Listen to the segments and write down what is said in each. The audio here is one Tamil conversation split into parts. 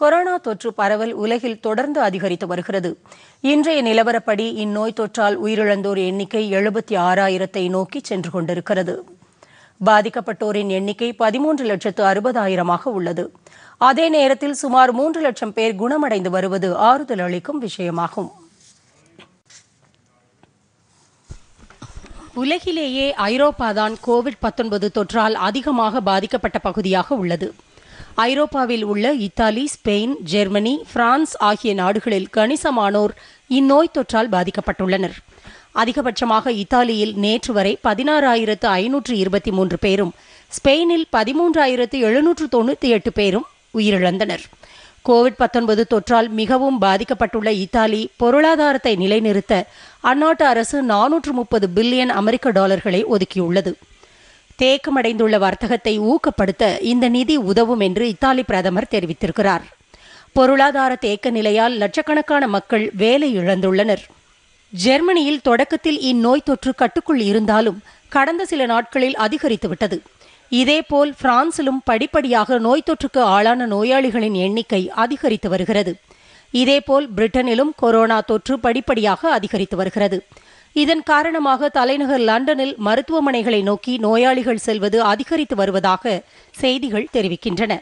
கொரோனா தொற்று பரவல் உலகில் தொடர்ந்து அதிகரித்து வருகிறது இன்றைய நிலவரப்படி இந்நோய் தொற்றால் உயிரிழந்தோர் எண்ணிக்கை எழுபத்தி ஆறாயிரத்தை நோக்கி சென்று கொண்டிருக்கிறது பாதிக்கப்பட்டோரின் எண்ணிக்கை பதிமூன்று லட்சத்து அறுபதாயிரமாக உள்ளது அதே நேரத்தில் சுமார் மூன்று லட்சம் பேர் குணமடைந்து வருவது ஆறுதல் அளிக்கும் விஷயமாகும் உலகிலேயே ஐரோப்பாதான் கோவிட் தொற்றால் அதிகமாக பாதிக்கப்பட்ட பகுதியாக உள்ளது ஐரோப்பாவில் உள்ள இத்தாலி ஸ்பெயின் ஜெர்மனி பிரான்ஸ் ஆகிய நாடுகளில் கணிசமானோர் இந்நோய் தொற்றால் பாதிக்கப்பட்டுள்ளனர் அதிகபட்சமாக இத்தாலியில் நேற்று வரை பதினாறாயிரத்து ஐநூற்று இருபத்தி மூன்று பேரும் ஸ்பெயினில் பதிமூன்றாயிரத்து எழுநூற்று தொண்ணூற்றி எட்டு பேரும் உயிரிழந்தனர் கோவிட் பத்தொன்பது தொற்றால் மிகவும் பாதிக்கப்பட்டுள்ள இத்தாலி பொருளாதாரத்தை நிலைநிறுத்த அந்நாட்டு அரசு நானூற்று முப்பது பில்லியன் அமெரிக்க டாலர்களை ஒதுக்கியுள்ளது தேக்கமடைந்துள்ள வர்த்தகத்தை ஊக்கப்படுத்த இந்த நிதி உதவும் என்று இத்தாலி பிரதமர் தெரிவித்திருக்கிறார் பொருளாதார தேக்க நிலையால் லட்சக்கணக்கான மக்கள் வேலை இழந்துள்ளனர் ஜெர்மனியில் தொடக்கத்தில் இந்நோய் தொற்று கட்டுக்குள் இருந்தாலும் கடந்த சில நாட்களில் அதிகரித்துவிட்டது இதேபோல் பிரான்சிலும் படிப்படியாக நோய் தொற்றுக்கு ஆளான நோயாளிகளின் எண்ணிக்கை அதிகரித்து வருகிறது இதேபோல் பிரிட்டனிலும் கொரோனா தொற்று படிப்படியாக அதிகரித்து வருகிறது இதன் காரணமாக தலைநகர் லண்டனில் மருத்துவமனைகளை நோக்கி நோயாளிகள் செல்வது அதிகரித்து வருவதாக செய்திகள் தெரிவிக்கின்றன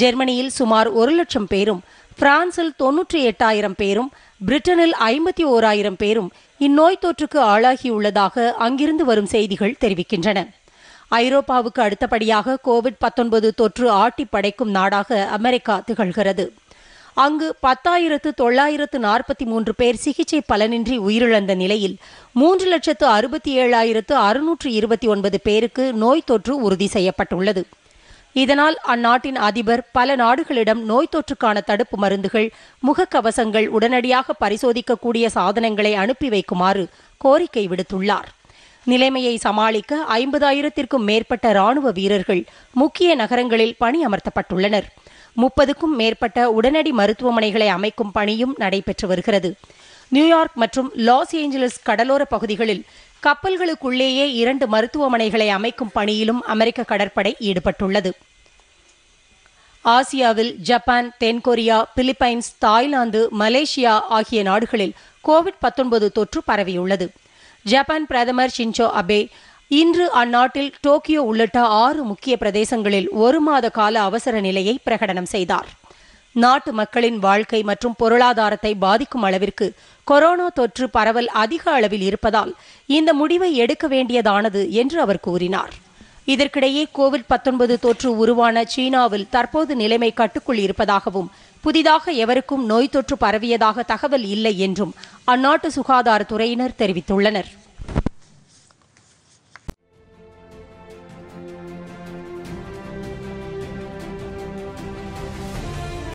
ஜெர்மனியில் சுமார் ஒரு லட்சம் பேரும் பிரான்சில் தொன்னூற்றி எட்டாயிரம் பேரும் பிரிட்டனில் ஐம்பத்தி ஓராயிரம் பேரும் இந்நோய் தொற்றுக்கு ஆளாகியுள்ளதாக அங்கிருந்து வரும் செய்திகள் தெரிவிக்கின்றன ஐரோப்பாவுக்கு அடுத்தபடியாக கோவிட் தொற்று ஆட்டி படைக்கும் நாடாக அமெரிக்கா திகழ்கிறது அங்கு பத்தாயிரத்து தொள்ளாயிரத்து நாற்பத்தி மூன்று பேர் சிகிச்சை பலனின்றி உயிரிழந்த நிலையில் மூன்று லட்சத்து அறுபத்தி ஏழாயிரத்து அறுநூற்று இருபத்தி ஒன்பது பேருக்கு நோய் தொற்று உறுதி செய்யப்பட்டுள்ளது இதனால் அந்நாட்டின் அதிபர் பல நாடுகளிடம் நோய் தொற்றுக்கான தடுப்பு மருந்துகள் முகக்கவசங்கள் உடனடியாக பரிசோதிக்கக்கூடிய சாதனங்களை அனுப்பி வைக்குமாறு கோரிக்கை விடுத்துள்ளார் நிலைமையை சமாளிக்க ஐம்பதாயிரத்திற்கும் மேற்பட்ட ராணுவ வீரர்கள் முக்கிய நகரங்களில் பணியமர்த்தப்பட்டுள்ளனர் முப்பதுக்கும் மேற்பட்ட உடனடி மருத்துவமனைகளை அமைக்கும் பணியும் நடைபெற்று வருகிறது நியூயார்க் மற்றும் லாஸ் ஏஞ்சலஸ் கடலோர பகுதிகளில் கப்பல்களுக்குள்ளேயே இரண்டு மருத்துவமனைகளை அமைக்கும் பணியிலும் அமெரிக்க கடற்படை ஈடுபட்டுள்ளது ஆசியாவில் ஜப்பான் தென்கொரியா பிலிப்பைன்ஸ் தாய்லாந்து மலேசியா ஆகிய நாடுகளில் கோவிட் தொற்று பரவியுள்ளது ஜப்பான் பிரதமர் ஷின்சோ அபே இன்று அந்நாட்டில் டோக்கியோ உள்ளிட்ட ஆறு முக்கிய பிரதேசங்களில் ஒரு மாத கால அவசர நிலையை பிரகடனம் செய்தார் நாட்டு மக்களின் வாழ்க்கை மற்றும் பொருளாதாரத்தை பாதிக்கும் அளவிற்கு கொரோனா தொற்று பரவல் அதிக அளவில் இருப்பதால் இந்த முடிவை எடுக்க வேண்டியதானது என்று அவர் கூறினார் இதற்கிடையே கோவிட் பத்தொன்பது தொற்று உருவான சீனாவில் தற்போது நிலைமை கட்டுக்குள் இருப்பதாகவும் புதிதாக எவருக்கும் நோய் தொற்று பரவியதாக தகவல் இல்லை என்றும் அந்நாட்டு சுகாதாரத்துறையினர் தெரிவித்துள்ளனர்